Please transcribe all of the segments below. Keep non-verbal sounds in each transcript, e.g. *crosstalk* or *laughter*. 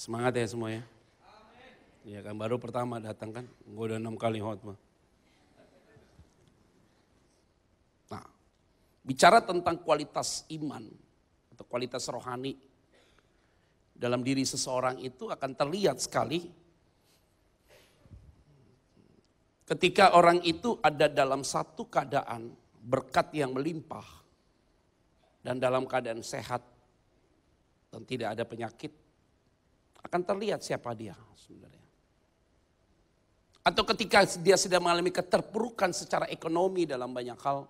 Semangat ya semuanya. ya. Iya kan baru pertama datang kan, gue udah enam kali hot khotbah. Nah, bicara tentang kualitas iman atau kualitas rohani dalam diri seseorang itu akan terlihat sekali ketika orang itu ada dalam satu keadaan berkat yang melimpah dan dalam keadaan sehat dan tidak ada penyakit akan terlihat siapa dia sebenarnya. Atau ketika dia sedang mengalami keterpurukan secara ekonomi dalam banyak hal,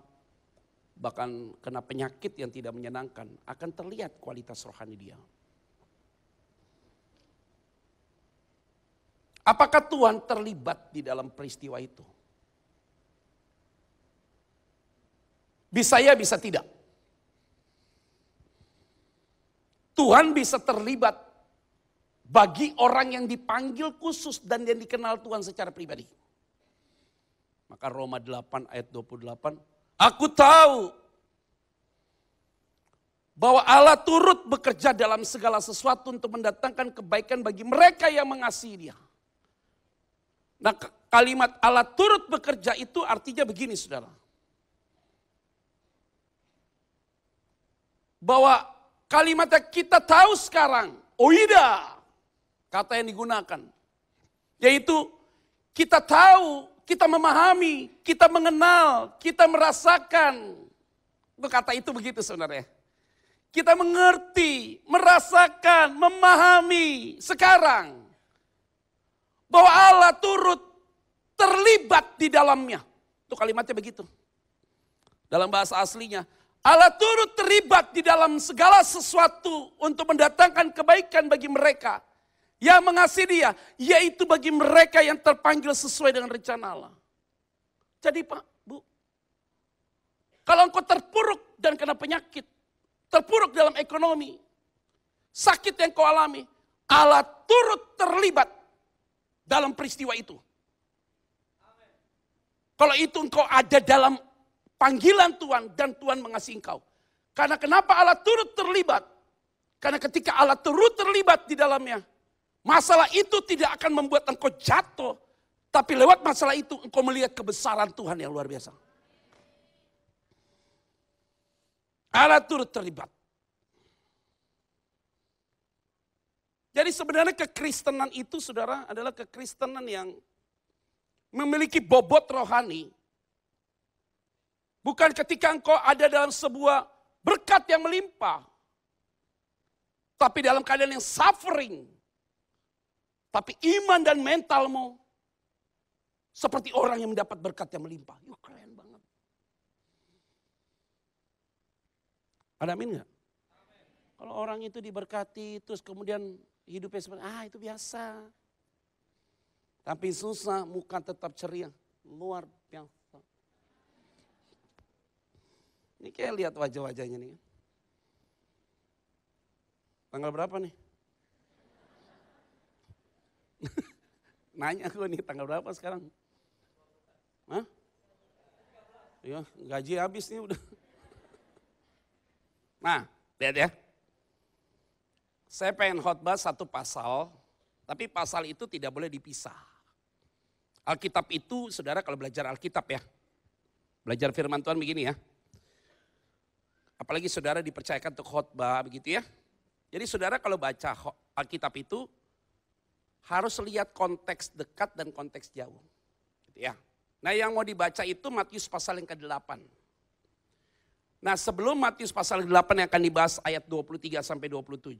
bahkan kena penyakit yang tidak menyenangkan, akan terlihat kualitas rohani dia. Apakah Tuhan terlibat di dalam peristiwa itu? Bisa ya, bisa tidak. Tuhan bisa terlibat bagi orang yang dipanggil khusus dan yang dikenal Tuhan secara pribadi. Maka Roma 8 ayat 28, aku tahu bahwa Allah turut bekerja dalam segala sesuatu untuk mendatangkan kebaikan bagi mereka yang mengasihi Dia. Nah, kalimat Allah turut bekerja itu artinya begini, Saudara. Bahwa kalimatnya kita tahu sekarang, oh tidak, Kata yang digunakan. Yaitu kita tahu, kita memahami, kita mengenal, kita merasakan. Itu kata itu begitu sebenarnya. Kita mengerti, merasakan, memahami sekarang. Bahwa Allah turut terlibat di dalamnya. Itu kalimatnya begitu. Dalam bahasa aslinya, Allah turut terlibat di dalam segala sesuatu untuk mendatangkan kebaikan bagi mereka yang mengasihi dia, yaitu bagi mereka yang terpanggil sesuai dengan rencana Allah. Jadi Pak, Bu, kalau engkau terpuruk dan kena penyakit, terpuruk dalam ekonomi, sakit yang kau alami, Allah turut terlibat dalam peristiwa itu. Amen. Kalau itu engkau ada dalam panggilan Tuhan dan Tuhan mengasihi engkau. Karena kenapa Allah turut terlibat? Karena ketika Allah turut terlibat di dalamnya, Masalah itu tidak akan membuat engkau jatuh. Tapi lewat masalah itu engkau melihat kebesaran Tuhan yang luar biasa. Allah turut terlibat. Jadi sebenarnya kekristenan itu saudara adalah kekristenan yang memiliki bobot rohani. Bukan ketika engkau ada dalam sebuah berkat yang melimpah. Tapi dalam keadaan yang suffering tapi iman dan mentalmu seperti orang yang mendapat berkat yang melimpah. Yo, keren banget. Ada amin nggak? Kalau orang itu diberkati terus kemudian hidupnya seperti ah itu biasa. Tapi susah muka tetap ceria. Luar biasa. Ini kayak lihat wajah-wajahnya nih. Tanggal berapa nih? Nanya gue nih tanggal berapa sekarang? Hah? Ya, gaji habis nih udah. *laughs* Nah, lihat ya. Saya pengen khotbah satu pasal, tapi pasal itu tidak boleh dipisah. Alkitab itu, saudara kalau belajar Alkitab ya, belajar firman Tuhan begini ya. Apalagi saudara dipercayakan untuk khotbah begitu ya. Jadi saudara kalau baca Alkitab itu, harus lihat konteks dekat dan konteks jauh. Gitu ya. Nah yang mau dibaca itu Matius pasal yang ke-8. Nah sebelum Matius pasal yang ke-8 yang akan dibahas ayat 23 sampai 27,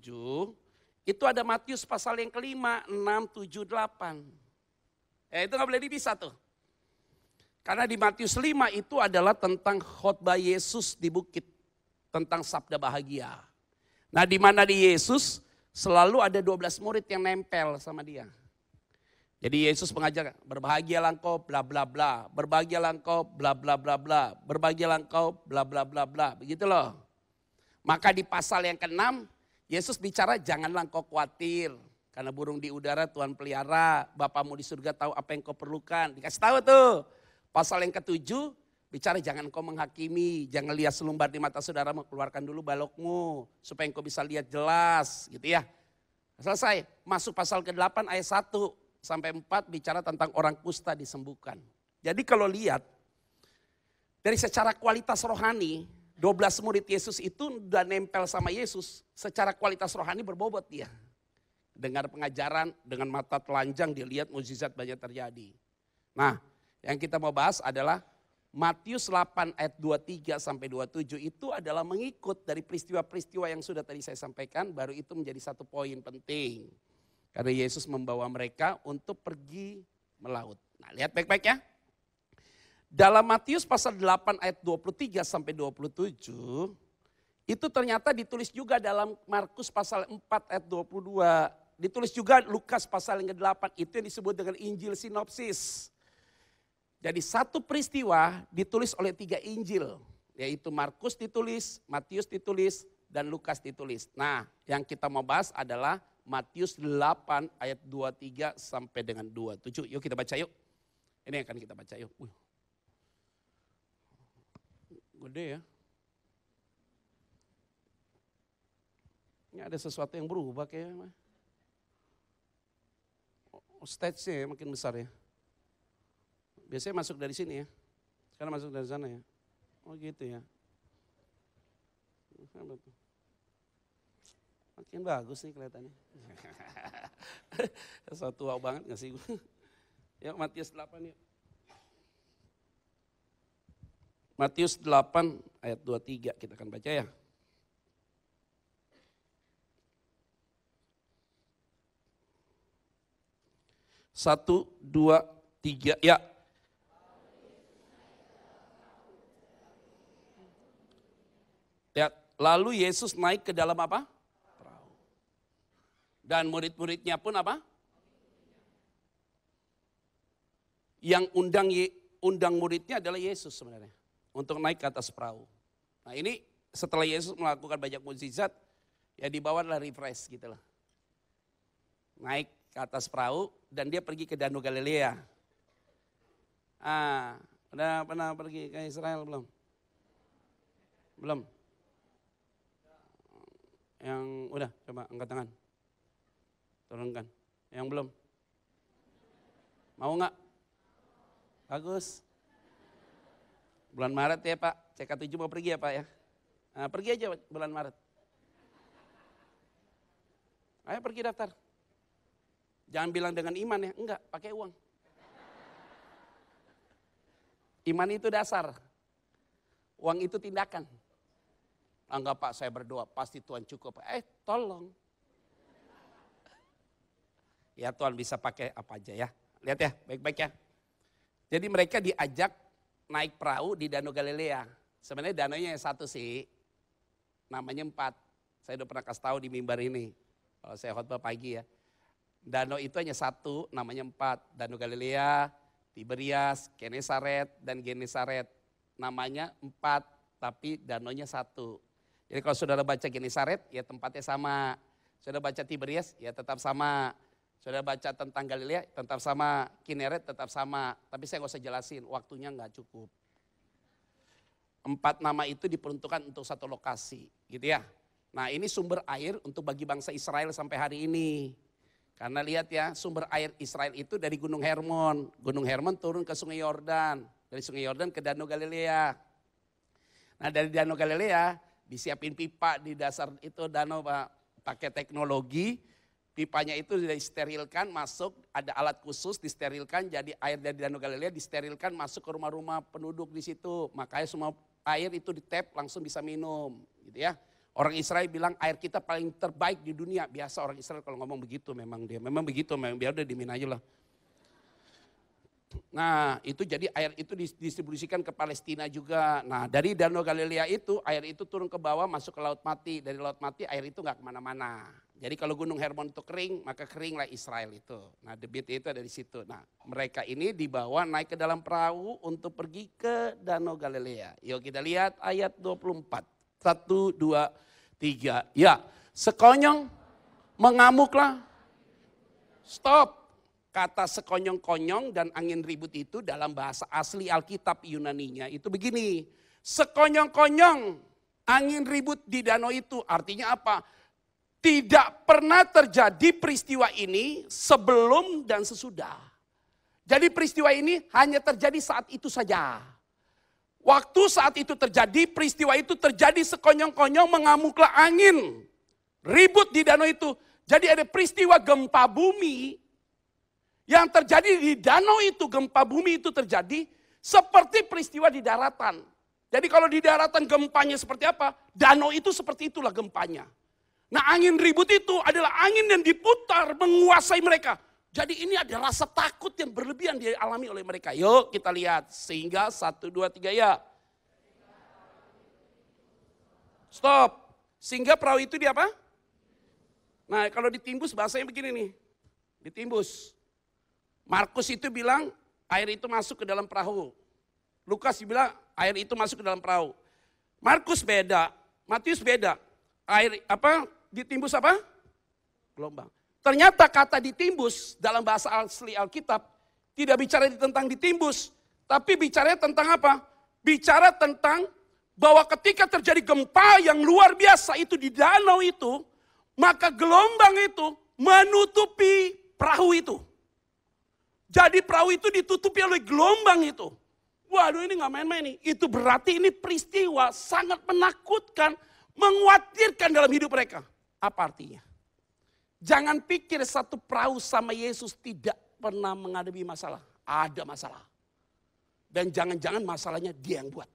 itu ada Matius pasal yang kelima, 6, 7, 8. Ya itu gak boleh dipisah tuh. Karena di Matius 5 itu adalah tentang khotbah Yesus di bukit. Tentang sabda bahagia. Nah di mana di Yesus Selalu ada 12 murid yang nempel sama dia. Jadi Yesus mengajar, berbahagia engkau bla bla bla, berbahagia engkau bla bla bla bla, berbahagialah engkau bla bla bla bla, begitu loh. Maka di pasal yang keenam, Yesus bicara jangan langkau khawatir, karena burung di udara Tuhan pelihara, Bapamu di surga tahu apa yang kau perlukan. Dikasih tahu tuh. Pasal yang ketujuh, Bicara jangan kau menghakimi, jangan lihat selumbar di mata saudara keluarkan dulu balokmu supaya engkau bisa lihat jelas gitu ya. Selesai, masuk pasal ke-8 ayat 1 sampai 4 bicara tentang orang kusta disembuhkan. Jadi kalau lihat dari secara kualitas rohani, 12 murid Yesus itu udah nempel sama Yesus, secara kualitas rohani berbobot dia. Dengar pengajaran, dengan mata telanjang dilihat lihat mukjizat banyak terjadi. Nah, yang kita mau bahas adalah Matius 8 ayat 23 sampai 27 itu adalah mengikut dari peristiwa-peristiwa yang sudah tadi saya sampaikan, baru itu menjadi satu poin penting. Karena Yesus membawa mereka untuk pergi melaut. Nah, lihat baik-baik ya. Dalam Matius pasal 8 ayat 23 sampai 27 itu ternyata ditulis juga dalam Markus pasal 4 ayat 22. Ditulis juga Lukas pasal yang ke-8 itu yang disebut dengan Injil sinopsis. Jadi satu peristiwa ditulis oleh tiga Injil, yaitu Markus ditulis, Matius ditulis, dan Lukas ditulis. Nah, yang kita mau bahas adalah Matius 8 ayat 23 sampai dengan 27. Yuk kita baca yuk. Ini akan kita baca yuk. Uh. Gede ya. Ini ada sesuatu yang berubah kayaknya. Oh, stage-nya ya makin besar ya. Biasanya masuk dari sini ya. Sekarang masuk dari sana ya. Oh gitu ya. Makin bagus nih kelihatannya. *laughs* Satu wow banget gak sih gue? Matius *laughs* 8 yuk. Matius 8 ayat 23 kita akan baca ya. Satu, dua, tiga, ya Lalu Yesus naik ke dalam apa? Perahu. Dan murid-muridnya pun apa? Yang undang undang muridnya adalah Yesus sebenarnya. Untuk naik ke atas perahu. Nah ini setelah Yesus melakukan banyak mukjizat, ya dibawalah refresh gitu lah. Naik ke atas perahu dan dia pergi ke Danau Galilea. Ah, udah pernah pergi ke Israel belum? Belum. Yang udah, coba angkat tangan. Turunkan. Yang belum? Mau nggak? Bagus. Bulan Maret ya Pak, CK7 mau pergi ya Pak ya? Nah, pergi aja bulan Maret. Ayo pergi daftar. Jangan bilang dengan iman ya, enggak, pakai uang. Iman itu dasar, uang itu tindakan. Anggap pak saya berdoa, pasti Tuhan cukup. Eh tolong. Ya Tuhan bisa pakai apa aja ya. Lihat ya, baik-baik ya. Jadi mereka diajak naik perahu di Danau Galilea. Sebenarnya danaunya yang satu sih, namanya empat. Saya udah pernah kasih tahu di mimbar ini. Kalau saya khotbah pagi ya. Danau itu hanya satu, namanya empat. Danau Galilea, Tiberias, Genesaret, dan Genesaret. Namanya empat, tapi nya satu. Jadi kalau saudara baca Genesaret, ya tempatnya sama. Saudara baca Tiberias, ya tetap sama. Saudara baca tentang Galilea, tetap sama. Kineret, tetap sama. Tapi saya nggak usah jelasin, waktunya nggak cukup. Empat nama itu diperuntukkan untuk satu lokasi, gitu ya. Nah ini sumber air untuk bagi bangsa Israel sampai hari ini. Karena lihat ya, sumber air Israel itu dari Gunung Hermon. Gunung Hermon turun ke Sungai Yordan. Dari Sungai Yordan ke Danau Galilea. Nah dari Danau Galilea, disiapin pipa di dasar itu danau Pak, pakai teknologi. Pipanya itu disterilkan masuk, ada alat khusus disterilkan jadi air dari Danau Galilea disterilkan masuk ke rumah-rumah penduduk di situ. Makanya semua air itu di tap langsung bisa minum gitu ya. Orang Israel bilang air kita paling terbaik di dunia. Biasa orang Israel kalau ngomong begitu memang dia. Memang begitu memang biar udah diminum aja lah. Nah, itu jadi air itu didistribusikan ke Palestina juga. Nah, dari Danau Galilea itu air itu turun ke bawah masuk ke Laut Mati. Dari Laut Mati air itu nggak kemana-mana. Jadi kalau Gunung Hermon itu kering, maka keringlah Israel itu. Nah, debit itu ada di situ. Nah, mereka ini dibawa naik ke dalam perahu untuk pergi ke Danau Galilea. Yuk kita lihat ayat 24. satu dua tiga Ya, sekonyong mengamuklah. Stop Kata sekonyong-konyong dan angin ribut itu dalam bahasa asli Alkitab Yunaninya itu begini. Sekonyong-konyong angin ribut di danau itu artinya apa? Tidak pernah terjadi peristiwa ini sebelum dan sesudah. Jadi peristiwa ini hanya terjadi saat itu saja. Waktu saat itu terjadi, peristiwa itu terjadi sekonyong-konyong mengamuklah angin. Ribut di danau itu. Jadi ada peristiwa gempa bumi yang terjadi di danau itu, gempa bumi itu terjadi seperti peristiwa di daratan. Jadi kalau di daratan gempanya seperti apa? Danau itu seperti itulah gempanya. Nah angin ribut itu adalah angin yang diputar menguasai mereka. Jadi ini ada rasa takut yang berlebihan dialami oleh mereka. Yuk kita lihat. Sehingga satu, dua, tiga ya. Stop. Sehingga perahu itu di apa? Nah kalau ditimbus bahasanya begini nih. Ditimbus. Markus itu bilang air itu masuk ke dalam perahu. Lukas bilang air itu masuk ke dalam perahu. Markus beda, Matius beda. Air apa? Ditimbus apa? Gelombang. Ternyata kata ditimbus dalam bahasa asli Alkitab tidak bicara tentang ditimbus, tapi bicaranya tentang apa? Bicara tentang bahwa ketika terjadi gempa yang luar biasa itu di danau itu, maka gelombang itu menutupi perahu itu. Jadi perahu itu ditutupi oleh gelombang itu. Waduh ini nggak main-main nih. Itu berarti ini peristiwa sangat menakutkan, menguatirkan dalam hidup mereka. Apa artinya? Jangan pikir satu perahu sama Yesus tidak pernah menghadapi masalah. Ada masalah. Dan jangan-jangan masalahnya dia yang buat.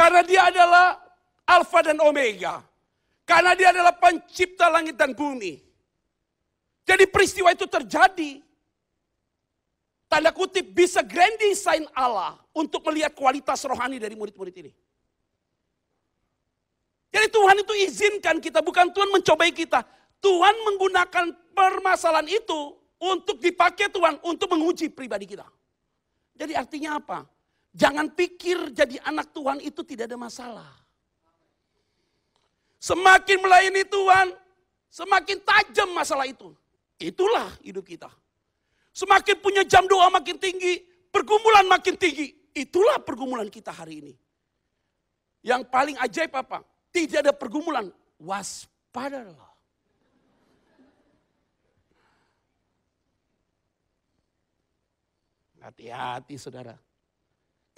Karena dia adalah Alfa dan Omega. Karena dia adalah pencipta langit dan bumi. Jadi peristiwa itu terjadi. Tanda kutip bisa grand design Allah untuk melihat kualitas rohani dari murid-murid ini. Jadi Tuhan itu izinkan kita, bukan Tuhan mencobai kita. Tuhan menggunakan permasalahan itu untuk dipakai Tuhan untuk menguji pribadi kita. Jadi artinya apa? Jangan pikir jadi anak Tuhan itu tidak ada masalah. Semakin melayani Tuhan, semakin tajam masalah itu. Itulah hidup kita. Semakin punya jam doa makin tinggi, pergumulan makin tinggi. Itulah pergumulan kita hari ini. Yang paling ajaib apa? Tidak ada pergumulan. Waspadalah. Hati-hati saudara.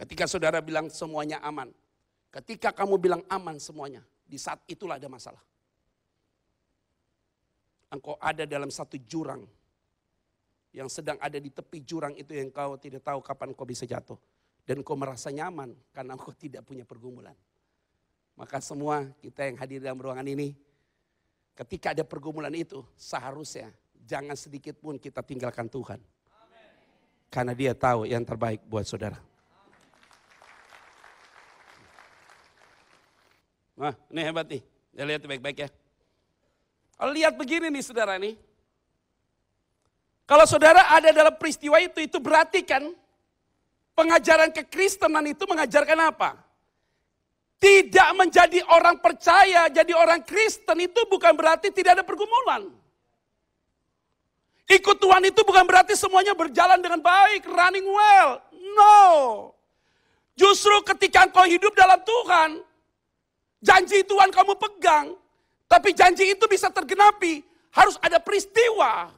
Ketika saudara bilang semuanya aman. Ketika kamu bilang aman semuanya, di saat itulah ada masalah. Engkau ada dalam satu jurang yang sedang ada di tepi jurang itu yang kau tidak tahu kapan kau bisa jatuh. Dan kau merasa nyaman karena kau tidak punya pergumulan. Maka semua kita yang hadir dalam ruangan ini, ketika ada pergumulan itu seharusnya jangan sedikit pun kita tinggalkan Tuhan. Karena dia tahu yang terbaik buat saudara. Nah, ini hebat nih. Ya, lihat baik-baik ya. Oh, lihat begini nih saudara nih. Kalau saudara ada dalam peristiwa itu, itu berarti kan pengajaran kekristenan itu mengajarkan apa? Tidak menjadi orang percaya, jadi orang Kristen itu bukan berarti tidak ada pergumulan. Ikut Tuhan itu bukan berarti semuanya berjalan dengan baik, running well. No. Justru ketika engkau hidup dalam Tuhan, Janji Tuhan kamu pegang, tapi janji itu bisa tergenapi. Harus ada peristiwa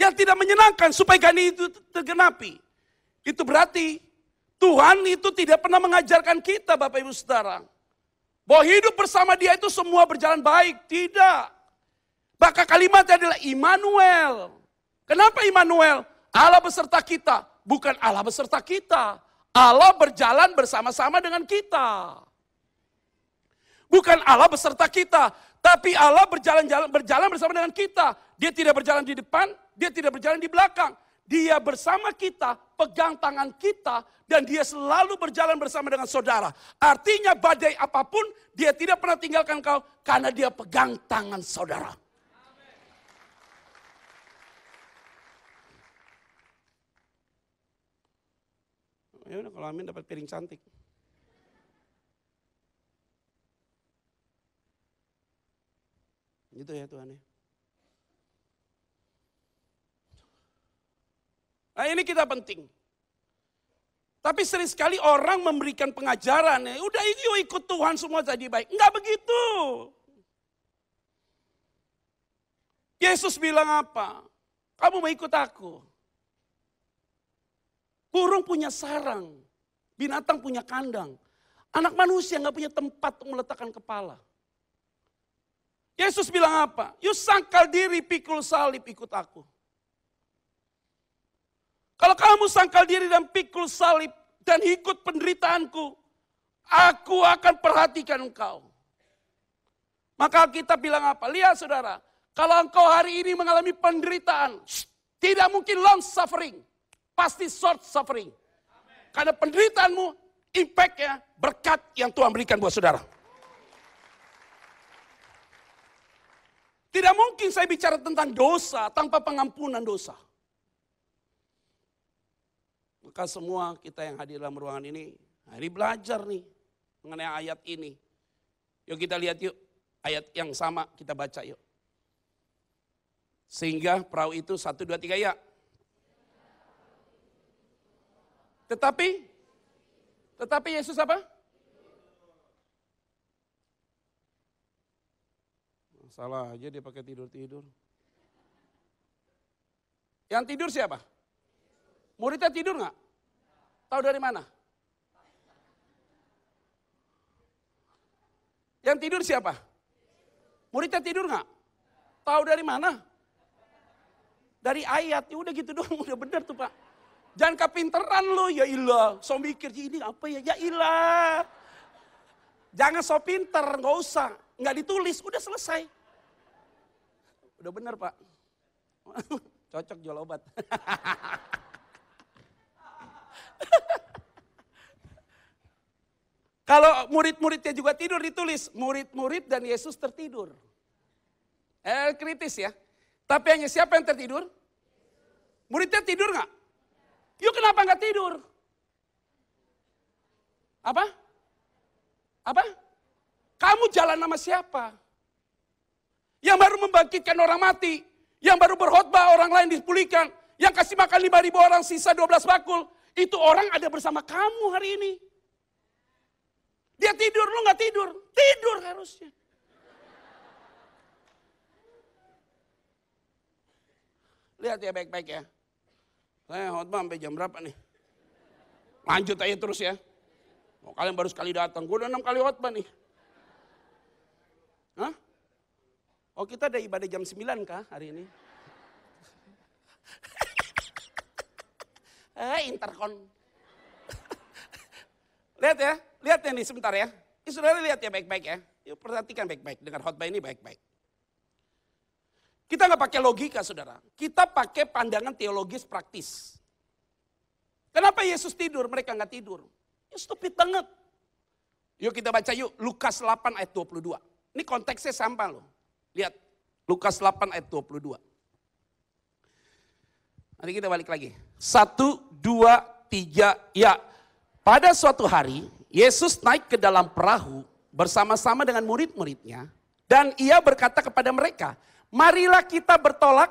yang tidak menyenangkan supaya janji itu tergenapi. Itu berarti Tuhan itu tidak pernah mengajarkan kita Bapak Ibu Saudara. Bahwa hidup bersama dia itu semua berjalan baik. Tidak. Maka kalimatnya adalah Immanuel. Kenapa Immanuel? Allah beserta kita. Bukan Allah beserta kita. Allah berjalan bersama-sama dengan kita. Bukan Allah beserta kita, tapi Allah berjalan-jalan berjalan bersama dengan kita. Dia tidak berjalan di depan, dia tidak berjalan di belakang. Dia bersama kita, pegang tangan kita, dan dia selalu berjalan bersama dengan saudara. Artinya badai apapun, dia tidak pernah tinggalkan kau karena dia pegang tangan saudara. ya kalau amin dapat piring cantik. Gitu ya Tuhan ya. Nah ini kita penting. Tapi sering sekali orang memberikan pengajaran, ya, udah ini ikut Tuhan semua jadi baik. Enggak begitu. Yesus bilang apa? Kamu mau ikut aku. Burung punya sarang, binatang punya kandang. Anak manusia nggak punya tempat untuk meletakkan kepala. Yesus bilang apa? You sangkal diri, pikul salib, ikut aku. Kalau kamu sangkal diri dan pikul salib dan ikut penderitaanku, aku akan perhatikan engkau. Maka kita bilang apa? Lihat saudara, kalau engkau hari ini mengalami penderitaan, shh, tidak mungkin long suffering, pasti short suffering. Karena penderitaanmu, impactnya berkat yang Tuhan berikan buat saudara. Tidak mungkin saya bicara tentang dosa tanpa pengampunan dosa. Maka semua kita yang hadir dalam ruangan ini, hari belajar nih mengenai ayat ini. Yuk kita lihat yuk, ayat yang sama kita baca yuk. Sehingga perahu itu satu dua tiga ya. Tetapi, tetapi Yesus apa? Salah aja dia pakai tidur-tidur. Yang tidur siapa? Muridnya tidur nggak? Tahu dari mana? Yang tidur siapa? Muridnya tidur nggak? Tahu dari mana? Dari ayat. Ya udah gitu dong *laughs* udah bener tuh Pak. Jangan kepinteran lo, ya ilah. So mikir, ini apa ya? Ya ilah. Jangan so pinter, nggak usah. Gak ditulis, udah selesai udah bener pak. *laughs* Cocok jual obat. *laughs* Kalau murid-muridnya juga tidur ditulis, murid-murid dan Yesus tertidur. Eh, kritis ya. Tapi hanya siapa yang tertidur? Muridnya tidur nggak? Yuk kenapa nggak tidur? Apa? Apa? Kamu jalan sama siapa? yang baru membangkitkan orang mati, yang baru berkhotbah orang lain dipulihkan, yang kasih makan 5.000 orang sisa 12 bakul, itu orang ada bersama kamu hari ini. Dia tidur, lu nggak tidur. Tidur harusnya. Lihat ya baik-baik ya. Saya khotbah sampai jam berapa nih? Lanjut aja terus ya. Oh, kalian baru sekali datang, gue udah enam kali khotbah nih. Hah? Oh kita ada ibadah jam 9 kah hari ini? *laughs* eh interkon. *laughs* lihat ya, lihat ya nih sebentar ya. Ini saudara lihat ya baik-baik ya. Yuk perhatikan baik-baik, dengan khotbah ini baik-baik. Kita nggak pakai logika saudara, kita pakai pandangan teologis praktis. Kenapa Yesus tidur, mereka nggak tidur? Ya stupid banget. Yuk kita baca yuk, Lukas 8 ayat 22. Ini konteksnya sampah loh. Lihat, Lukas 8 ayat 22. Mari kita balik lagi. Satu, dua, tiga, ya. Pada suatu hari, Yesus naik ke dalam perahu bersama-sama dengan murid-muridnya. Dan ia berkata kepada mereka, marilah kita bertolak.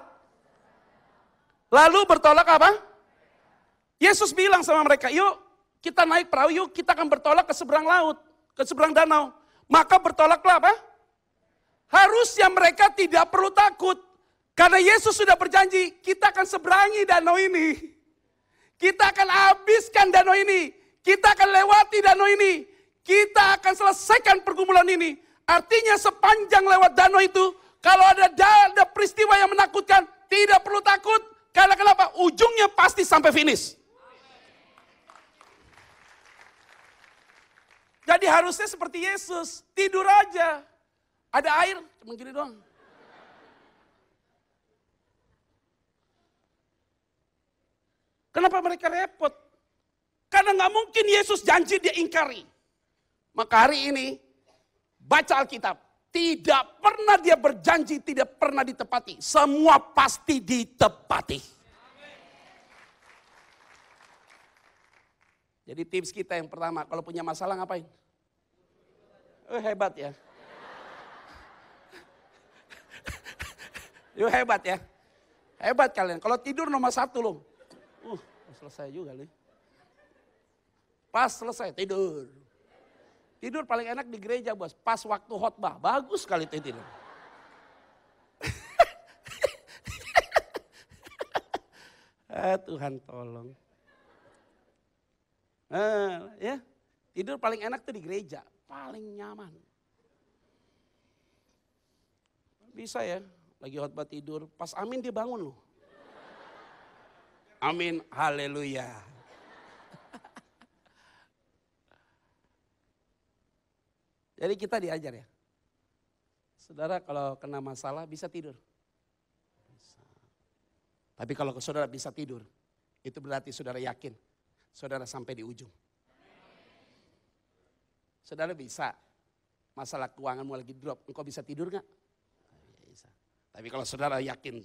Lalu bertolak apa? Yesus bilang sama mereka, yuk kita naik perahu, yuk kita akan bertolak ke seberang laut, ke seberang danau. Maka bertolaklah apa? Harusnya mereka tidak perlu takut. Karena Yesus sudah berjanji, kita akan seberangi danau ini. Kita akan habiskan danau ini. Kita akan lewati danau ini. Kita akan selesaikan pergumulan ini. Artinya sepanjang lewat danau itu, kalau ada, ada peristiwa yang menakutkan, tidak perlu takut. Karena kenapa? Ujungnya pasti sampai finish. Jadi harusnya seperti Yesus, tidur aja. Ada air, cuma gini doang. Kenapa mereka repot? Karena nggak mungkin Yesus janji dia ingkari. Maka hari ini baca Alkitab. Tidak pernah dia berjanji, tidak pernah ditepati. Semua pasti ditepati. Jadi tips kita yang pertama, kalau punya masalah ngapain? Eh, hebat ya. Yuk hebat ya. Hebat kalian. Kalau tidur nomor satu loh. Uh, selesai juga nih. Pas selesai tidur. Tidur paling enak di gereja bos. Pas waktu khotbah. Bagus kali tidur. *laughs* eh, Tuhan tolong. Eh, ya. Tidur paling enak tuh di gereja. Paling nyaman. Bisa ya lagi khotbah tidur, pas amin dia bangun loh. Amin, haleluya. *laughs* Jadi kita diajar ya. Saudara kalau kena masalah bisa tidur. Bisa. Tapi kalau saudara bisa tidur, itu berarti saudara yakin. Saudara sampai di ujung. Saudara bisa. Masalah keuanganmu lagi drop, engkau bisa tidur nggak tapi kalau saudara yakin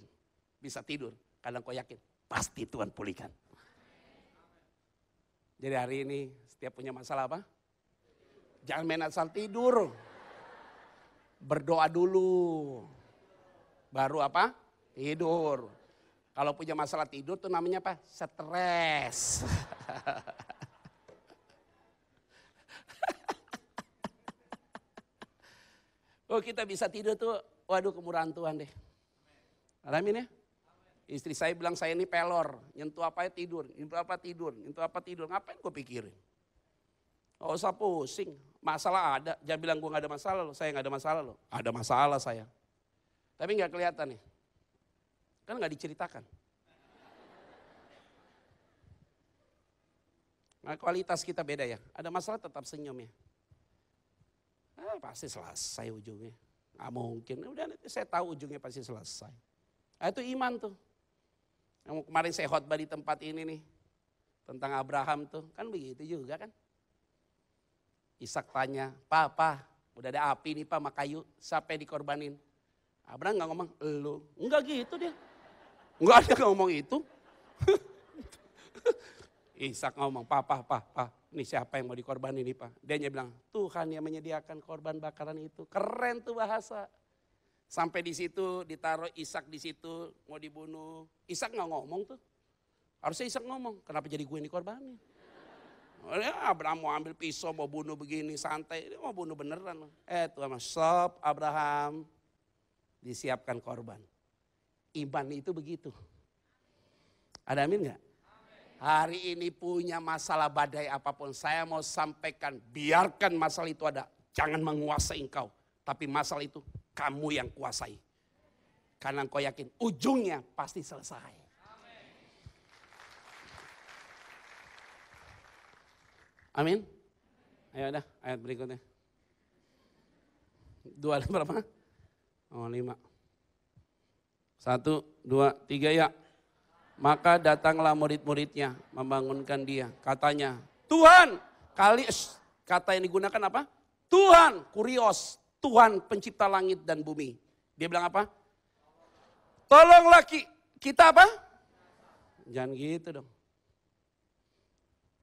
bisa tidur, kadang kau yakin pasti Tuhan pulihkan. Jadi hari ini setiap punya masalah apa? Jangan main asal tidur. Berdoa dulu. Baru apa? Tidur. Kalau punya masalah tidur tuh namanya apa? Stres. *laughs* oh kita bisa tidur tuh waduh kemurahan Tuhan deh. Alamin ya. Istri saya bilang saya ini pelor, nyentuh apa ya tidur, nyentuh apa tidur, nyentuh apa tidur, ngapain gue pikirin. Gak usah pusing, masalah ada, jangan bilang gue gak ada masalah loh, saya gak ada masalah loh. Ada masalah saya. Tapi gak kelihatan nih, kan gak diceritakan. Nah, kualitas kita beda ya, ada masalah tetap senyum ya. Ah, pasti selesai ujungnya gak ah, mungkin. Udah nanti saya tahu ujungnya pasti selesai. Nah, itu iman tuh. Yang kemarin saya khotbah di tempat ini nih. Tentang Abraham tuh. Kan begitu juga kan. Ishak tanya, Papa, udah ada api nih Pak sama kayu. Siapa yang dikorbanin? Abraham gak ngomong, lu. Enggak gitu dia. Enggak ada ngomong itu. *laughs* Ishak ngomong, papa papa, pa, pa, ini siapa yang mau dikorbanin ini, Pak?" Dia hanya bilang, "Tuhan yang menyediakan korban bakaran itu." Keren tuh bahasa. Sampai di situ ditaruh Ishak di situ mau dibunuh. Ishak nggak ngomong tuh. Harusnya Ishak ngomong, "Kenapa jadi gue yang dikorbanin?" *laughs* Ya, Abraham mau ambil pisau, mau bunuh begini, santai. Dia mau bunuh beneran. Eh Tuhan, stop Abraham. Disiapkan korban. Iman itu begitu. Ada amin gak? Hari ini punya masalah badai apapun. Saya mau sampaikan, biarkan masalah itu ada. Jangan menguasai engkau. Tapi masalah itu kamu yang kuasai. Karena engkau yakin ujungnya pasti selesai. Amin. Ayo dah ayat berikutnya. Dua berapa? Oh lima. Satu, dua, tiga ya. Maka datanglah murid-muridnya membangunkan dia. Katanya, Tuhan, kali kata yang digunakan apa? Tuhan, kurios, Tuhan pencipta langit dan bumi. Dia bilang apa? Tolonglah ki, kita apa? Jangan gitu dong.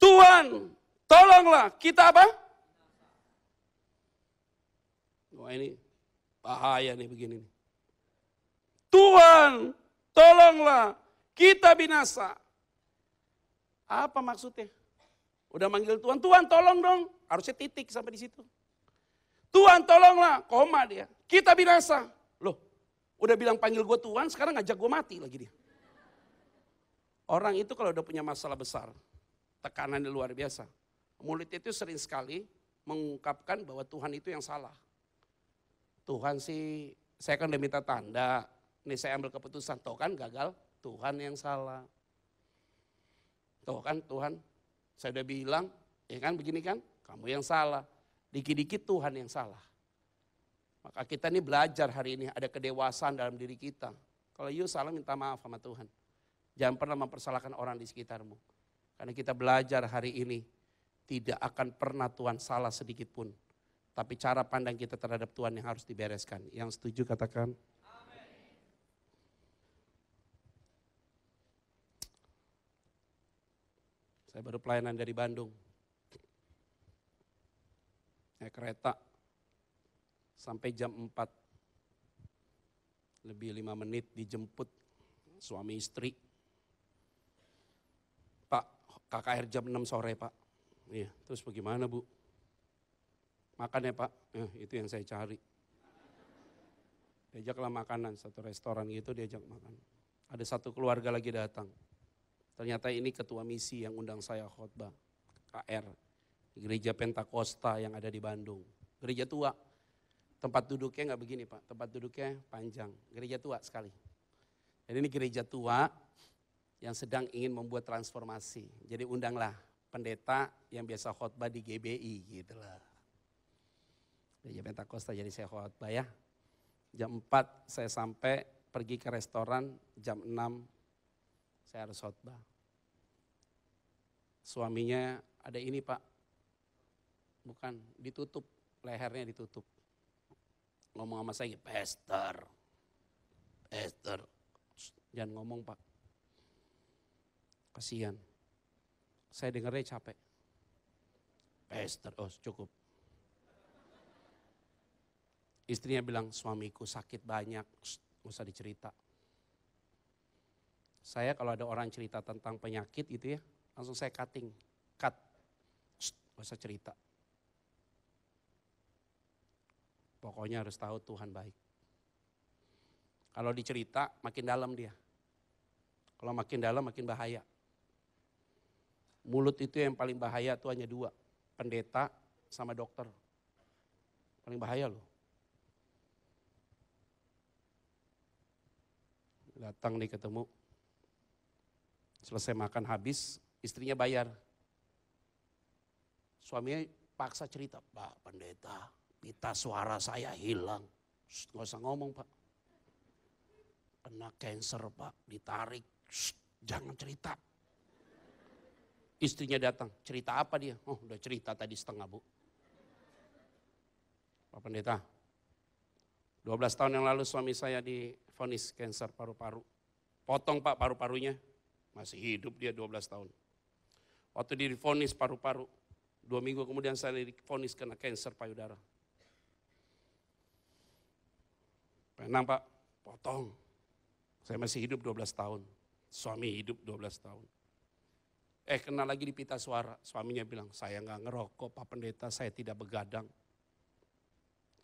Tuhan, tolonglah kita apa? Wah ini bahaya nih begini. Tuhan, tolonglah kita binasa. Apa maksudnya? Udah manggil Tuhan, Tuhan tolong dong. Harusnya titik sampai di situ. Tuhan tolonglah, koma dia. Kita binasa. Loh, udah bilang panggil gue Tuhan, sekarang ngajak gue mati lagi dia. Orang itu kalau udah punya masalah besar, tekanan di luar biasa. Mulut itu sering sekali mengungkapkan bahwa Tuhan itu yang salah. Tuhan sih, saya kan udah minta tanda, nih saya ambil keputusan, toh kan gagal. Tuhan yang salah. Tuh kan Tuhan, saya udah bilang, ya kan begini kan, kamu yang salah. Dikit-dikit Tuhan yang salah. Maka kita ini belajar hari ini ada kedewasaan dalam diri kita. Kalau you iya salah minta maaf sama Tuhan. Jangan pernah mempersalahkan orang di sekitarmu. Karena kita belajar hari ini tidak akan pernah Tuhan salah sedikit pun. Tapi cara pandang kita terhadap Tuhan yang harus dibereskan. Yang setuju katakan. Saya baru pelayanan dari Bandung. Naik kereta sampai jam 4. Lebih lima menit dijemput suami istri. Pak, KKR jam 6 sore pak. Iya, terus bagaimana bu? Makan ya pak, eh, itu yang saya cari. Diajaklah makanan, satu restoran gitu diajak makan. Ada satu keluarga lagi datang. Ternyata ini ketua misi yang undang saya khotbah. KR, gereja Pentakosta yang ada di Bandung. Gereja tua, tempat duduknya nggak begini Pak, tempat duduknya panjang. Gereja tua sekali. Jadi ini gereja tua yang sedang ingin membuat transformasi. Jadi undanglah pendeta yang biasa khotbah di GBI gitu lah. Gereja Pentakosta jadi saya khotbah ya. Jam 4 saya sampai pergi ke restoran, jam 6 saya harus khotbah. Suaminya ada ini pak, bukan ditutup, lehernya ditutup. Ngomong sama saya, Pastor, Pastor, jangan ngomong pak. Kasihan, saya dengarnya capek. Pastor, oh cukup. Istrinya bilang, suamiku sakit banyak, Shh, usah dicerita. Saya kalau ada orang cerita tentang penyakit gitu ya, langsung saya cutting, cut. nggak usah cerita. Pokoknya harus tahu Tuhan baik. Kalau dicerita makin dalam dia. Kalau makin dalam makin bahaya. Mulut itu yang paling bahaya itu hanya dua. Pendeta sama dokter. Paling bahaya loh. Datang nih ketemu Selesai makan habis, istrinya bayar. Suaminya paksa cerita, Pak pendeta, pita suara saya hilang. nggak usah ngomong Pak. Kena cancer Pak, ditarik. Shh, jangan cerita. Istrinya datang, cerita apa dia? Oh udah cerita tadi setengah Bu. Pak pendeta, 12 tahun yang lalu suami saya difonis cancer paru-paru. Potong Pak paru-parunya, masih hidup dia 12 tahun. Waktu difonis paru-paru, dua minggu kemudian saya difonis kena kanker payudara. Penang pak, potong. Saya masih hidup 12 tahun. Suami hidup 12 tahun. Eh kena lagi di pita suara. Suaminya bilang, saya nggak ngerokok Pak Pendeta, saya tidak begadang.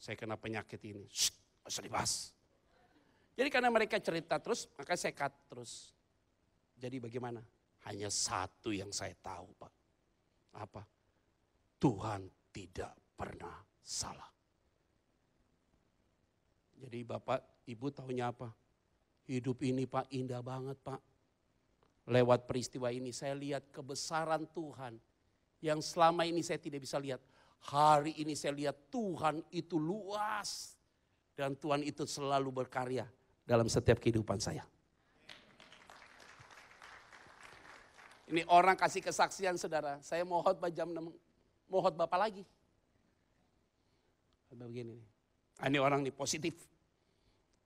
Saya kena penyakit ini. Shh, usah dibahas. Jadi karena mereka cerita terus, maka saya cut terus. Jadi bagaimana? Hanya satu yang saya tahu Pak. Apa? Tuhan tidak pernah salah. Jadi Bapak, Ibu tahunya apa? Hidup ini Pak indah banget Pak. Lewat peristiwa ini saya lihat kebesaran Tuhan yang selama ini saya tidak bisa lihat. Hari ini saya lihat Tuhan itu luas dan Tuhan itu selalu berkarya dalam setiap kehidupan saya. Ini orang kasih kesaksian saudara, saya mau khotbah jam 6, mau khotbah apa lagi? Khotbah begini. Ah, ini orang nih positif.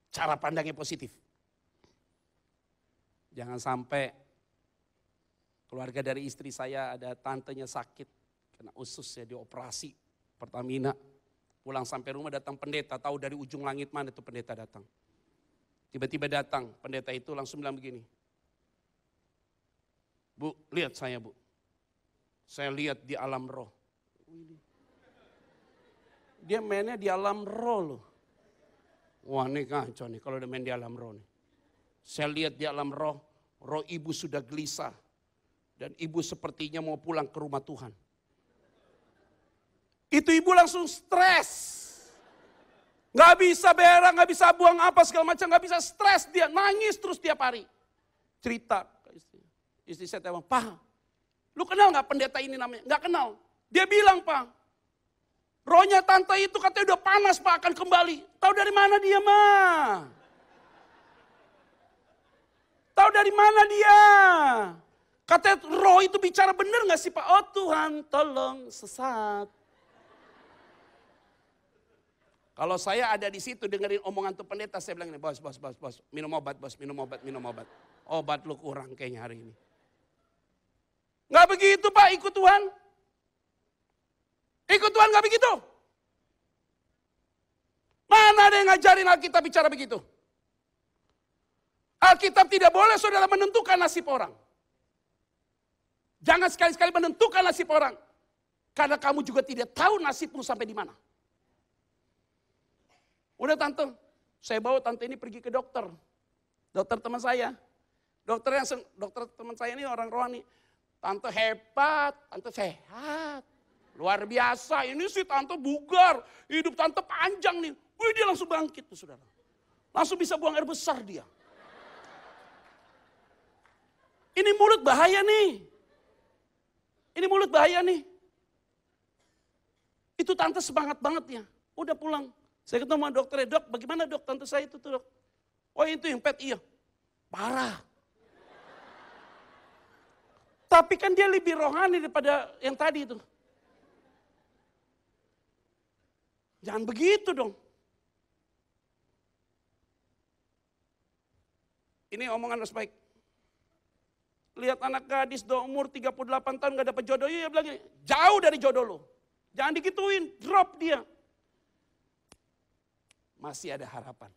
Cara pandangnya positif. Jangan sampai keluarga dari istri saya ada tantenya sakit, kena usus ya dioperasi Pertamina. Pulang sampai rumah datang pendeta, tahu dari ujung langit mana itu pendeta datang. Tiba-tiba datang pendeta itu langsung bilang begini, Bu, lihat saya bu. Saya lihat di alam roh. Dia mainnya di alam roh loh. Wah ini kacau nih kalau dia main di alam roh nih. Saya lihat di alam roh, roh ibu sudah gelisah. Dan ibu sepertinya mau pulang ke rumah Tuhan. Itu ibu langsung stres. Gak bisa berang gak bisa buang apa segala macam, gak bisa stres dia. Nangis terus tiap hari. Cerita, Istri saya tewang, Pak, lu kenal nggak pendeta ini namanya? Nggak kenal. Dia bilang, Pak, rohnya tante itu katanya udah panas Pak, akan kembali. Tahu dari mana dia, Ma? Tahu dari mana dia? Katanya roh itu bicara bener gak sih Pak? Oh Tuhan tolong sesat. Kalau saya ada di situ dengerin omongan tuh pendeta, saya bilang ini, bos, bos, bos, bos, minum obat, bos, minum obat, minum obat. Obat lu kurang kayaknya hari ini. Nggak begitu Pak, ikut Tuhan. Ikut Tuhan nggak begitu. Mana ada yang ngajarin Alkitab bicara begitu? Alkitab tidak boleh saudara menentukan nasib orang. Jangan sekali-sekali menentukan nasib orang. Karena kamu juga tidak tahu nasibmu sampai di mana. Udah tante, saya bawa tante ini pergi ke dokter. Dokter teman saya. Dokter yang dokter teman saya ini orang rohani. Tante hebat, tante sehat. Luar biasa, ini sih tante bugar, hidup tante panjang nih. Wih dia langsung bangkit tuh saudara. Langsung bisa buang air besar dia. Ini mulut bahaya nih. Ini mulut bahaya nih. Itu tante semangat banget ya. Udah pulang. Saya ketemu sama dokternya, dok bagaimana dok tante saya itu tuh dok? Oh itu impet iya. Parah. Tapi kan dia lebih rohani daripada yang tadi itu. Jangan begitu dong. Ini omongan harus baik. Lihat anak gadis do umur 38 tahun gak dapat jodoh, ya bilang jauh dari jodoh lo. Jangan dikituin, drop dia. Masih ada harapan.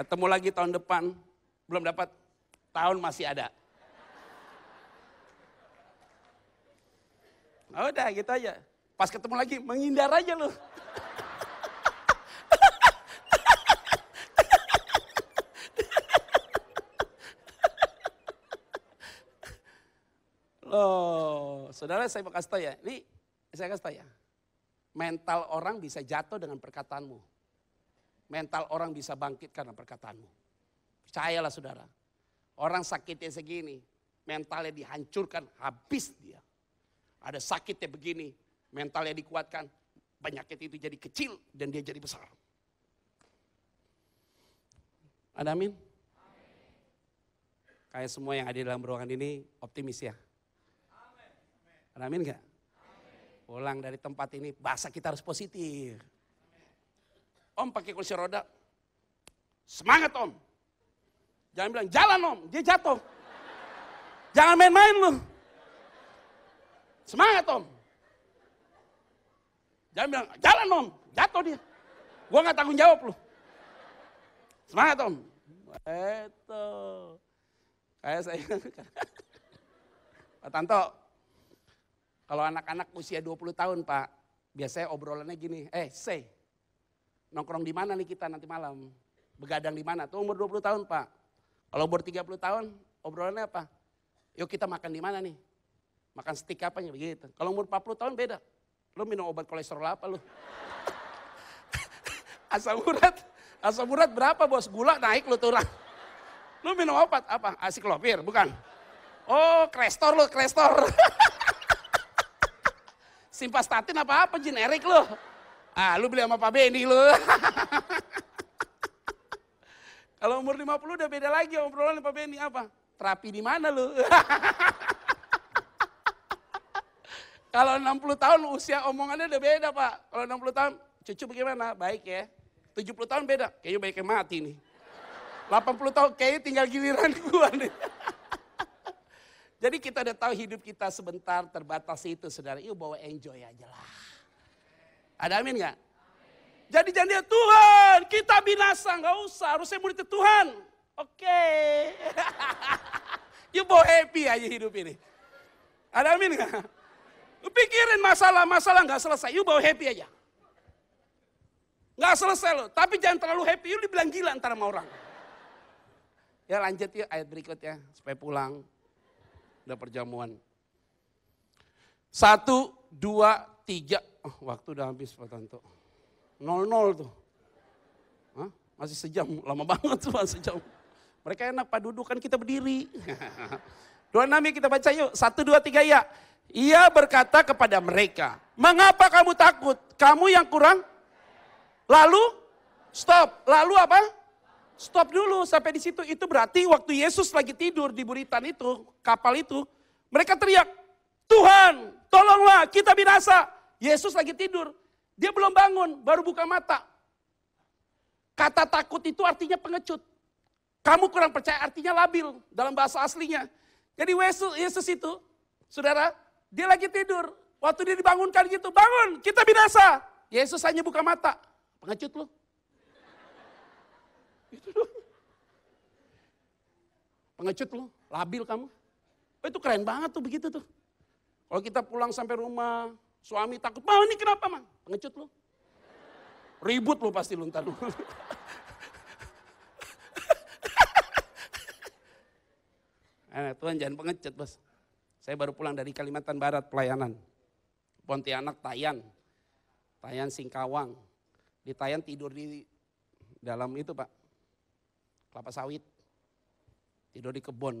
Ketemu lagi tahun depan, belum dapat tahun masih ada. Oh, udah gitu aja. Pas ketemu lagi menghindar aja loh. Loh, saudara saya mau kasih tau ya. Ini saya kasih tau ya. Mental orang bisa jatuh dengan perkataanmu mental orang bisa bangkit karena perkataanmu. Percayalah saudara. Orang sakitnya segini, mentalnya dihancurkan, habis dia. Ada sakitnya begini, mentalnya dikuatkan, penyakit itu jadi kecil dan dia jadi besar. Ada amin? Kayak semua yang ada dalam ruangan ini optimis ya. Ada amin gak? Pulang dari tempat ini, bahasa kita harus positif om pakai kursi roda, semangat om. Jangan bilang, jalan om, dia jatuh. Jangan main-main lu. Semangat om. Jangan bilang, jalan om, jatuh dia. Gue gak tanggung jawab lu. Semangat om. Itu. Kayak saya. Pak Tanto, kalau anak-anak usia 20 tahun Pak, biasanya obrolannya gini, eh say, nongkrong di mana nih kita nanti malam? Begadang di mana? Tuh umur 20 tahun pak. Kalau umur 30 tahun, obrolannya apa? Yuk kita makan di mana nih? Makan stik apanya begitu. Kalau umur 40 tahun beda. Lu minum obat kolesterol apa lu? *laughs* Asam urat. Asam urat berapa bos? Gula naik lu turun. Lu minum obat apa? Asik lopir, bukan? Oh, krestor lu, krestor. *laughs* simpastatin apa-apa, generik lu. Ah, lu beli sama Pak Beni lu. *laughs* Kalau umur 50 udah beda lagi obrolan Pak Beni apa? Terapi di mana lu? *laughs* Kalau 60 tahun usia omongannya udah beda Pak. Kalau 60 tahun, cucu bagaimana? Baik ya. 70 tahun beda, kayaknya baiknya mati nih. 80 tahun kayaknya tinggal giliran *laughs* gua nih. Jadi kita udah tahu hidup kita sebentar terbatas itu saudara. Yuk bawa enjoy aja lah. Ada amin nggak? Jadi jangan dia Tuhan, kita binasa, nggak usah. Harusnya murid Tuhan. Oke. Okay. *laughs* you happy aja hidup ini. Ada amin nggak? Pikirin masalah-masalah nggak selesai, you bawa happy aja. Nggak selesai loh, tapi jangan terlalu happy, you dibilang gila antara sama orang. Ya lanjut yuk ayat berikutnya, supaya pulang. Udah perjamuan. Satu, dua, tiga, oh, waktu udah habis Pak Tanto. Nol-nol tuh. Hah? Masih sejam, lama banget tuh sejam. Mereka enak Pak duduk kan kita berdiri. Dua *laughs* nami kita baca yuk, satu dua tiga ya. Ia berkata kepada mereka, mengapa kamu takut? Kamu yang kurang? Lalu? Stop. Lalu apa? Stop dulu sampai di situ. Itu berarti waktu Yesus lagi tidur di buritan itu, kapal itu, mereka teriak, Tuhan tolonglah kita binasa. Yesus lagi tidur. Dia belum bangun, baru buka mata. Kata takut itu artinya pengecut. Kamu kurang percaya artinya labil dalam bahasa aslinya. Jadi Yesus, itu, saudara, dia lagi tidur. Waktu dia dibangunkan gitu, bangun, kita binasa. Yesus hanya buka mata. Pengecut loh. Itu dong. Pengecut loh. labil kamu. Oh, itu keren banget tuh begitu tuh. Kalau kita pulang sampai rumah, Suami takut, mau ini kenapa, Mang?" Pengecut lu. Ribut lu pasti lu ntar lu. *laughs* Nah, Tuhan jangan pengecut, Bos. Saya baru pulang dari Kalimantan Barat pelayanan. Pontianak, Tayan. Tayan Singkawang. Di Tayan tidur di dalam itu, Pak. Kelapa sawit. Tidur di kebun.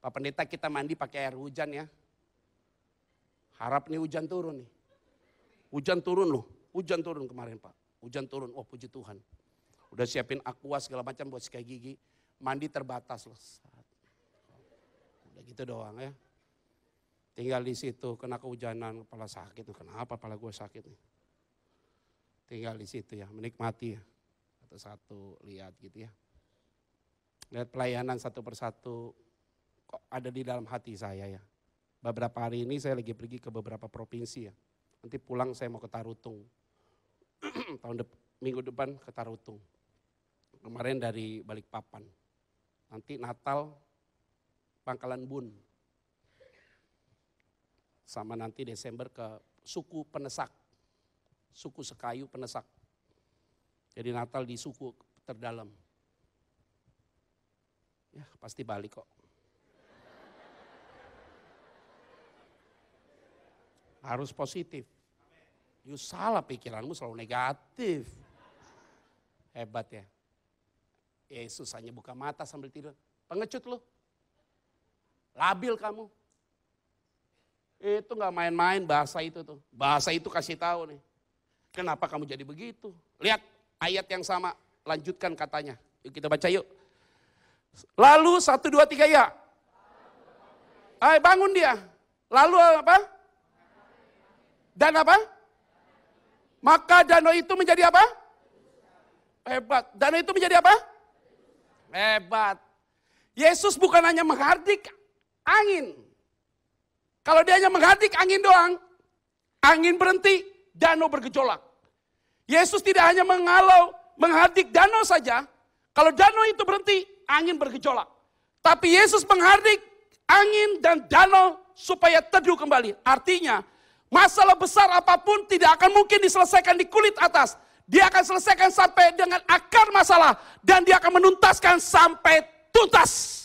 Pak Pendeta kita mandi pakai air hujan ya. Harap nih hujan turun nih. Hujan turun loh. Hujan turun kemarin Pak. Hujan turun. Oh puji Tuhan. Udah siapin aqua segala macam buat sikat gigi. Mandi terbatas loh. Udah gitu doang ya. Tinggal di situ kena kehujanan kepala sakit. Kenapa kepala gue sakit nih? Tinggal di situ ya, menikmati ya. Satu-satu lihat gitu ya. Lihat pelayanan satu persatu kok ada di dalam hati saya ya beberapa hari ini saya lagi pergi ke beberapa provinsi ya. Nanti pulang saya mau ke Tarutung. *clears throat* Tahun de minggu depan ke Tarutung. Kemarin dari Balikpapan. Nanti Natal Pangkalan Bun. Sama nanti Desember ke suku Penesak. Suku Sekayu Penesak. Jadi Natal di suku terdalam. Ya, pasti balik kok. harus positif. You salah pikiranmu selalu negatif. Hebat ya. Yesus hanya buka mata sambil tidur. Pengecut lu. Labil kamu. Itu nggak main-main bahasa itu tuh. Bahasa itu kasih tahu nih. Kenapa kamu jadi begitu? Lihat ayat yang sama. Lanjutkan katanya. Yuk kita baca yuk. Lalu satu dua tiga ya. Ay, bangun dia. Lalu apa? dan apa? Maka danau itu menjadi apa? Hebat. Danau itu menjadi apa? Hebat. Yesus bukan hanya menghardik angin. Kalau dia hanya menghardik angin doang, angin berhenti, danau bergejolak. Yesus tidak hanya menghalau, menghardik danau saja. Kalau danau itu berhenti, angin bergejolak. Tapi Yesus menghardik angin dan danau supaya teduh kembali. Artinya, Masalah besar apapun tidak akan mungkin diselesaikan di kulit atas. Dia akan selesaikan sampai dengan akar masalah. Dan dia akan menuntaskan sampai tuntas.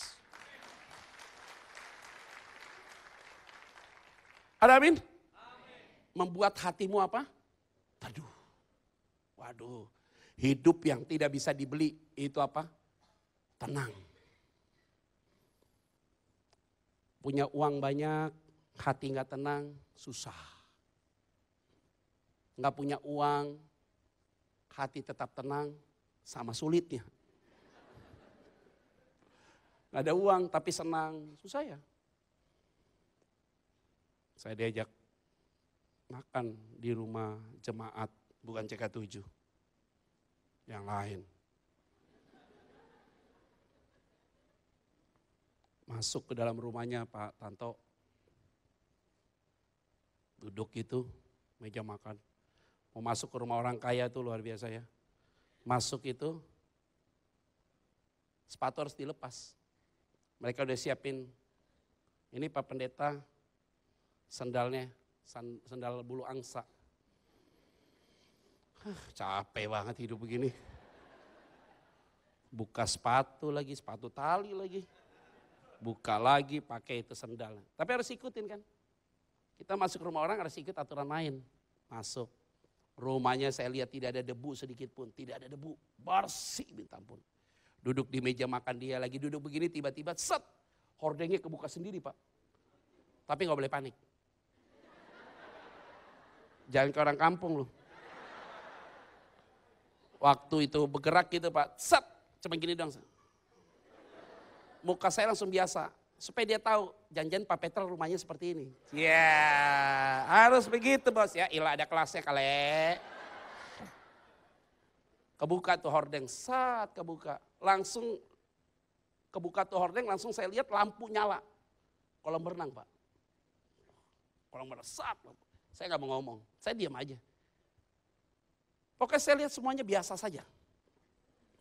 Ada amin? Membuat hatimu apa? Teduh. Waduh, hidup yang tidak bisa dibeli itu apa? Tenang. Punya uang banyak, hati nggak tenang, susah nggak punya uang, hati tetap tenang, sama sulitnya. Nggak ada uang tapi senang, susah ya. Saya diajak makan di rumah jemaat, bukan CK7. Yang lain. Masuk ke dalam rumahnya Pak Tanto. Duduk gitu, meja makan. Mau masuk ke rumah orang kaya itu luar biasa ya. Masuk itu, sepatu harus dilepas. Mereka udah siapin, ini Pak Pendeta sendalnya, sendal bulu angsa. Huh, capek banget hidup begini. Buka sepatu lagi, sepatu tali lagi. Buka lagi, pakai itu sendal. Tapi harus ikutin kan. Kita masuk rumah orang harus ikut aturan main Masuk. Rumahnya saya lihat tidak ada debu sedikit pun, tidak ada debu, bersih minta ampun. Duduk di meja makan dia lagi duduk begini tiba-tiba set hordengnya kebuka sendiri pak. Tapi nggak boleh panik. Jangan ke orang kampung loh. Waktu itu bergerak gitu pak, set, cuma gini dong. Muka saya langsung biasa, supaya dia tahu janjian Pak Petra rumahnya seperti ini. Ya, yeah, harus begitu bos ya. Ilah ada kelasnya kali. Kebuka tuh hordeng, saat kebuka. Langsung kebuka tuh hordeng, langsung saya lihat lampu nyala. Kolam berenang pak. Kolam berenang, saat Saya nggak mau ngomong, saya diam aja. Pokoknya saya lihat semuanya biasa saja.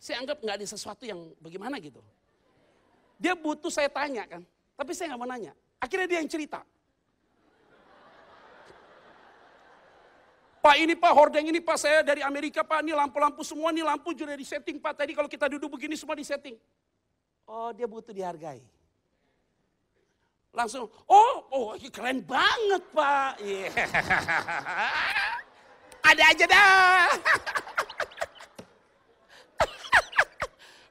Saya anggap nggak ada sesuatu yang bagaimana gitu. Dia butuh saya tanya kan. Tapi saya nggak mau nanya. Akhirnya dia yang cerita. Pak ini pak hordeng ini pak saya dari Amerika pak ini lampu-lampu semua ini lampu juga di setting pak tadi kalau kita duduk begini semua di setting. Oh dia butuh dihargai. Langsung oh oh iya, keren banget pak. Yeah. *laughs* Ada aja dah. *laughs*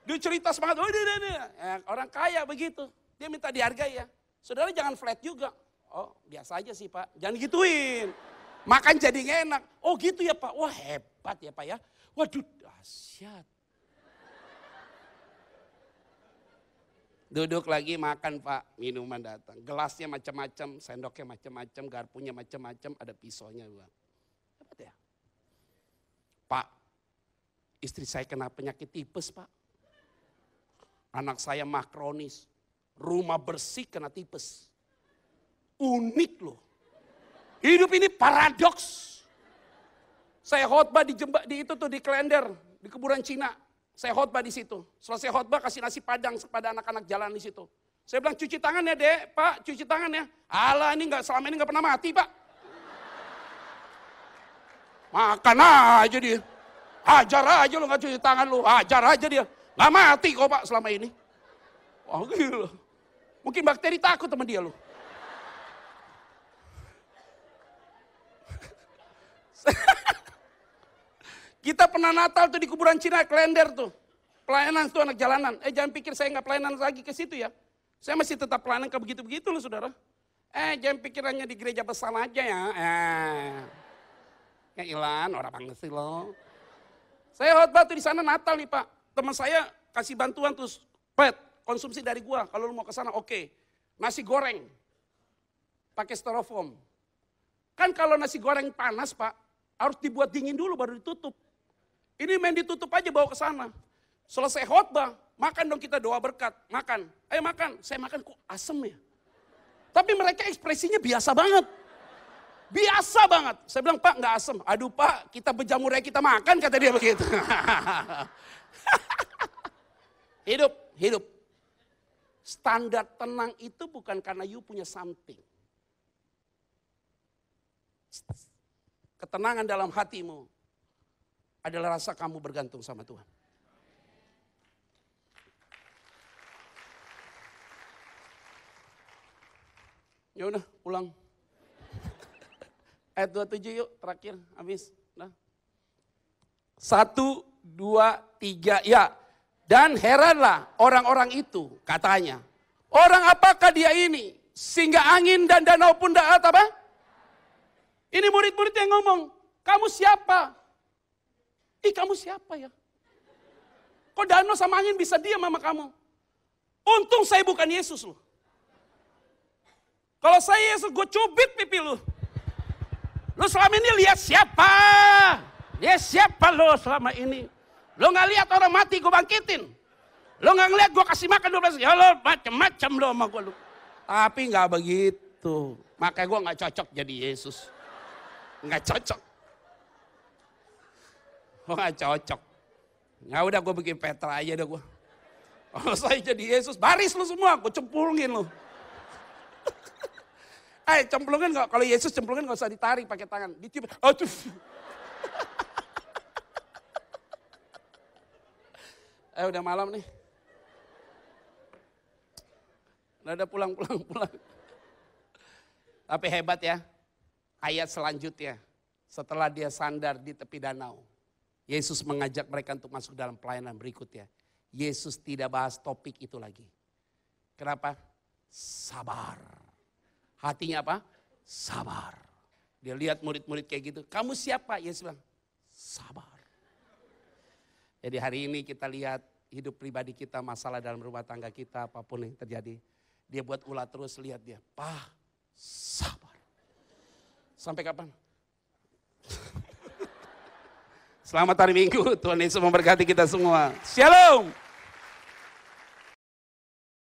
Dia cerita semangat, oh, dia, dia, dia. Ya, orang kaya begitu. Dia minta dihargai ya. Saudara jangan flat juga. Oh biasa aja sih pak, jangan gituin. Makan jadi enak. Oh gitu ya pak, wah hebat ya pak ya. Waduh dahsyat. Duduk lagi makan pak, minuman datang. Gelasnya macam-macam, sendoknya macam-macam, garpunya macam-macam, ada pisaunya pak. Hebat ya. Pak, istri saya kena penyakit tipes pak. Anak saya makronis. Rumah bersih kena tipes. Unik loh. Hidup ini paradoks. Saya khotbah di jembat di itu tuh di klender, di kuburan Cina. Saya khotbah di situ. Selesai khotbah kasih nasi padang kepada anak-anak jalan di situ. Saya bilang cuci tangan ya dek, pak cuci tangan ya. Allah ini nggak selama ini nggak pernah mati pak. Makan aja dia. Ajar aja lu nggak cuci tangan lu, ajar aja dia. Lah mati kok pak selama ini. Wah gila. Mungkin bakteri takut sama dia loh. *laughs* Kita pernah Natal tuh di kuburan Cina, klender tuh. Pelayanan tuh anak jalanan. Eh jangan pikir saya nggak pelayanan lagi ke situ ya. Saya masih tetap pelayanan ke begitu-begitu loh saudara. Eh jangan pikirannya di gereja besar aja ya. Eh. Ya Ilan, orang banget sih loh. Saya hot batu di sana Natal nih Pak teman saya kasih bantuan terus, pet, konsumsi dari gua kalau lu mau ke sana oke. Okay. Nasi goreng pakai styrofoam. Kan kalau nasi goreng panas, Pak, harus dibuat dingin dulu baru ditutup. Ini main ditutup aja bawa ke sana. Selesai khotbah, makan dong kita doa berkat, makan. Ayo eh, makan. Saya makan kok asem ya. Tapi mereka ekspresinya biasa banget. Biasa banget. Saya bilang, Pak nggak asem. Aduh Pak, kita bejamur ya kita makan, kata dia begitu. *laughs* *laughs* hidup, hidup. Standar tenang itu bukan karena you punya something. Ketenangan dalam hatimu adalah rasa kamu bergantung sama Tuhan. Ya udah, pulang. *laughs* Ayat 27 yuk, terakhir, habis. Nah. Satu, dua, tiga, ya. Dan heranlah orang-orang itu katanya. Orang apakah dia ini? Sehingga angin dan danau pun daat apa? Eh? Ini murid-murid yang ngomong, kamu siapa? Ih kamu siapa ya? Kok danau sama angin bisa diam sama kamu? Untung saya bukan Yesus loh. Kalau saya Yesus, gue cubit pipi lu. Lu selama ini lihat siapa? Dia siapa lo selama ini? Lo nggak lihat orang mati gue bangkitin. Lo nggak ngeliat gue kasih makan 12 ya lo macem-macem lo sama gue lo. Tapi nggak begitu. Makanya gue nggak cocok jadi Yesus. Nggak cocok. Gue nggak cocok. Ya udah gue bikin Petra aja deh gue. Kalau saya jadi Yesus, baris lu semua, gue cemplungin lu. *laughs* Eh, cemplungin nggak? Kalau Yesus cemplungin gak usah ditarik pakai tangan, ditiup. Aduh. Eh udah malam nih. Udah pulang pulang pulang. Tapi hebat ya. Ayat selanjutnya setelah dia sandar di tepi danau. Yesus mengajak mereka untuk masuk dalam pelayanan berikutnya. Yesus tidak bahas topik itu lagi. Kenapa? Sabar. Hatinya apa? Sabar. Dia lihat murid-murid kayak gitu. Kamu siapa? Yesus bilang, sabar. Jadi hari ini kita lihat hidup pribadi kita, masalah dalam rumah tangga kita, apapun yang terjadi. Dia buat ulah terus, lihat dia. Pah, sabar. Sampai kapan? *laughs* Selamat hari Minggu, Tuhan Yesus memberkati kita semua. Shalom.